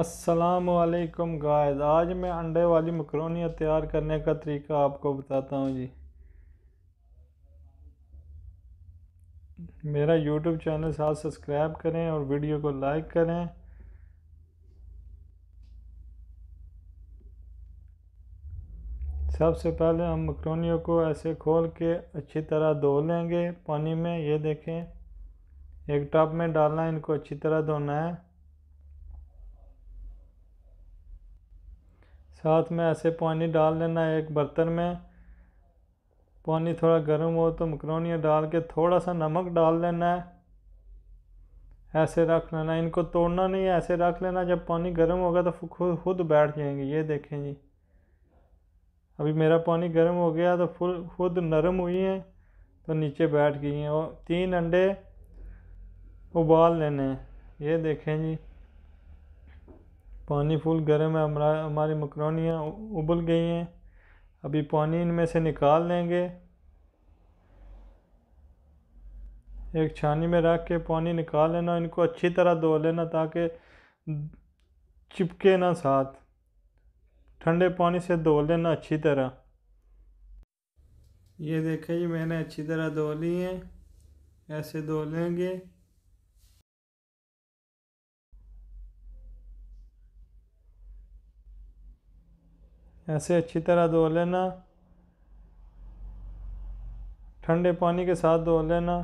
असलकम गायद आज मैं अंडे वाली मकरोनी तैयार करने का तरीका आपको बताता हूँ जी मेरा यूट्यूब चैनल साथ सब्सक्राइब करें और वीडियो को लाइक करें सबसे पहले हम मकरोनियों को ऐसे खोल के अच्छी तरह धो लेंगे पानी में ये देखें एक टब में डालना है इनको अच्छी तरह धोना है साथ में ऐसे पानी डाल लेना एक बर्तन में पानी थोड़ा गर्म हो तो मकरोनिया डाल के थोड़ा सा नमक डाल लेना है ऐसे रख लेना इनको तोड़ना नहीं है ऐसे रख लेना जब पानी गर्म होगा तो खुद खुद बैठ जाएंगे ये देखें जी अभी मेरा पानी गर्म हो गया तो फुल खुद नरम हुई हैं तो नीचे बैठ गई हैं और तीन अंडे उबाल लेने हैं ये देखें जी पानी फुल गर्म है हमारा हमारी मकरोनियाँ उबल गई हैं अभी पानी इनमें से निकाल लेंगे एक छानी में रख के पानी निकाल लेना इनको अच्छी तरह धो लेना ताकि चिपके ना साथ ठंडे पानी से धो लेना अच्छी तरह ये देखें जी मैंने अच्छी तरह धो ली हैं ऐसे धो लेंगे ऐसे अच्छी तरह धो लेना ठंडे पानी के साथ धो लेना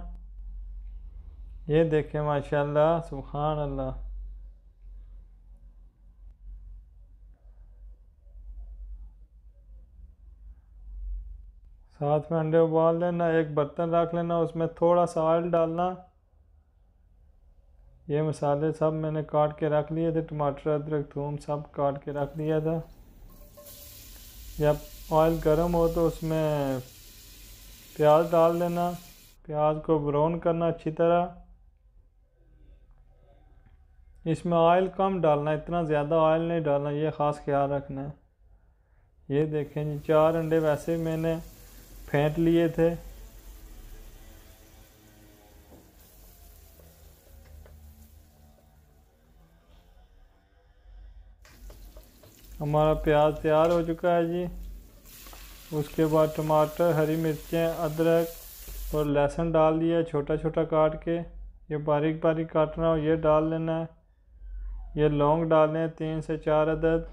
ये देखें माशाल्लाह सुबहान अल्लाह साथ में अंडे उबाल लेना एक बर्तन रख लेना उसमें थोड़ा सा ऑयल डालना ये मसाले सब मैंने काट के रख लिए थे टमाटर अदरक थूम सब काट के रख लिया था जब ऑयल गर्म हो तो उसमें प्याज डाल देना प्याज को ब्राउन करना अच्छी तरह इसमें ऑयल कम डालना इतना ज़्यादा ऑयल नहीं डालना ये ख़ास ख्याल रखना है ये देखें जी चार अंडे वैसे मैंने फेंट लिए थे हमारा प्याज तैयार हो चुका है जी उसके बाद टमाटर हरी मिर्चें अदरक और लहसुन डाल दिया छोटा छोटा काट के ये बारीक बारीक काटना हो ये डाल लेना है ये लौंग डाल लें तीन से चार अदद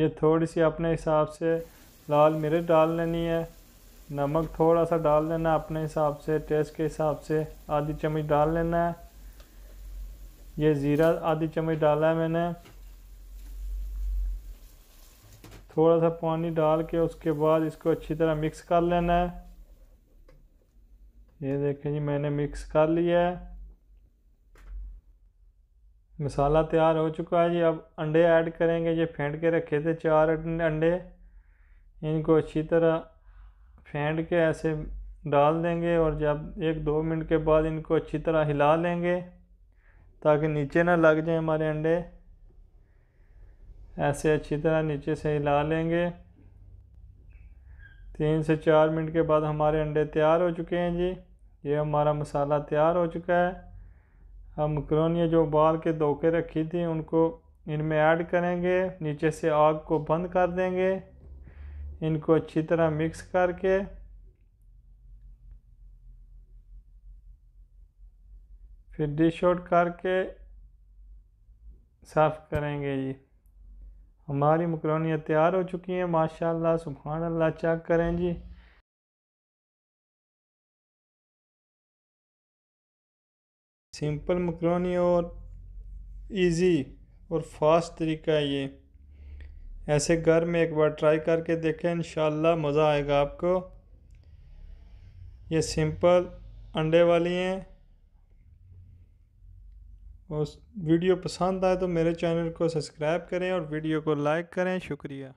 ये थोड़ी सी अपने हिसाब से लाल मिर्च डाल लेनी है नमक थोड़ा सा डाल लेना अपने हिसाब से टेस्ट के हिसाब से आधी चम्मच डाल लेना है ये ज़ीरा आधी चम्मच डाला है मैंने थोड़ा सा पानी डाल के उसके बाद इसको अच्छी तरह मिक्स कर लेना है ये देखें जी मैंने मिक्स कर लिया है मसाला तैयार हो चुका है जी अब अंडे ऐड करेंगे ये फेंट के रखे थे चार अंडे इनको अच्छी तरह फेंट के ऐसे डाल देंगे और जब एक दो मिनट के बाद इनको अच्छी तरह हिला लेंगे ताकि नीचे ना लग जाए हमारे अंडे ऐसे अच्छी तरह नीचे से हिला लेंगे तीन से चार मिनट के बाद हमारे अंडे तैयार हो चुके हैं जी ये हमारा मसाला तैयार हो चुका है हम मकरोनियाँ जो उबाल के धोके रखी थी उनको इनमें ऐड करेंगे नीचे से आग को बंद कर देंगे इनको अच्छी तरह मिक्स करके फिर डिश आउट करके साफ करेंगे जी हमारी मकरोनियाँ तैयार हो चुकी हैं माशाल्लाह सुबहान अल्लाह चेक करें जी सिंपल मकरोनी और इजी और फास्ट तरीका है ये ऐसे घर में एक बार ट्राई करके देखें इन मज़ा आएगा आपको ये सिंपल अंडे वाली हैं और वीडियो पसंद आए तो मेरे चैनल को सब्सक्राइब करें और वीडियो को लाइक करें शुक्रिया